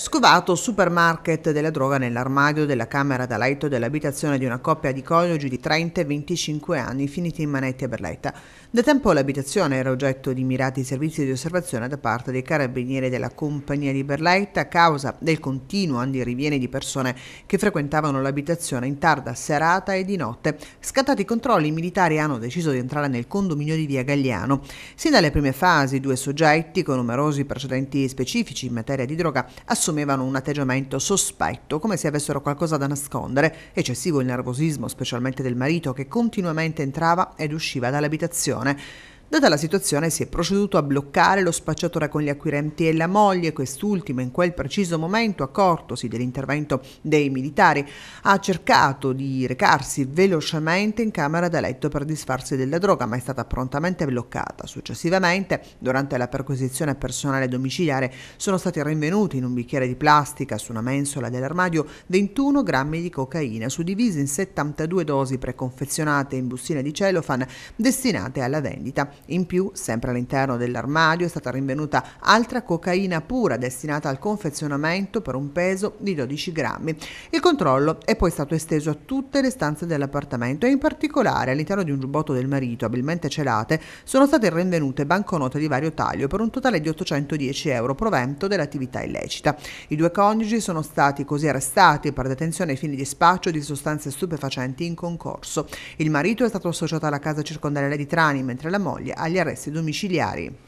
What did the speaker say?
Scovato supermarket della droga nell'armadio della camera da letto dell'abitazione di una coppia di coniugi di 30 e 25 anni finiti in manetti a Berletta. Da tempo l'abitazione era oggetto di mirati servizi di osservazione da parte dei carabinieri della compagnia di Berletta a causa del continuo andirivieni di persone che frequentavano l'abitazione in tarda serata e di notte. Scattati i controlli, i militari hanno deciso di entrare nel condominio di via Gagliano. Sin dalle prime fasi, due soggetti con numerosi precedenti specifici in materia di droga assolutamente assumevano un atteggiamento sospetto, come se avessero qualcosa da nascondere, eccessivo il nervosismo specialmente del marito che continuamente entrava ed usciva dall'abitazione. Data la situazione si è proceduto a bloccare lo spacciatore con gli acquirenti e la moglie, quest'ultimo in quel preciso momento accortosi dell'intervento dei militari ha cercato di recarsi velocemente in camera da letto per disfarsi della droga ma è stata prontamente bloccata. Successivamente durante la perquisizione personale domiciliare sono stati rinvenuti in un bicchiere di plastica su una mensola dell'armadio 21 grammi di cocaina suddivisi in 72 dosi preconfezionate in bustine di celofan destinate alla vendita. In più, sempre all'interno dell'armadio, è stata rinvenuta altra cocaina pura destinata al confezionamento per un peso di 12 grammi. Il controllo è poi stato esteso a tutte le stanze dell'appartamento e in particolare all'interno di un giubbotto del marito, abilmente celate, sono state rinvenute banconote di vario taglio per un totale di 810 euro provento dell'attività illecita. I due coniugi sono stati così arrestati per detenzione ai fini di spaccio di sostanze stupefacenti in concorso. Il marito è stato associato alla casa circondariale di Trani, mentre la moglie agli arresti domiciliari.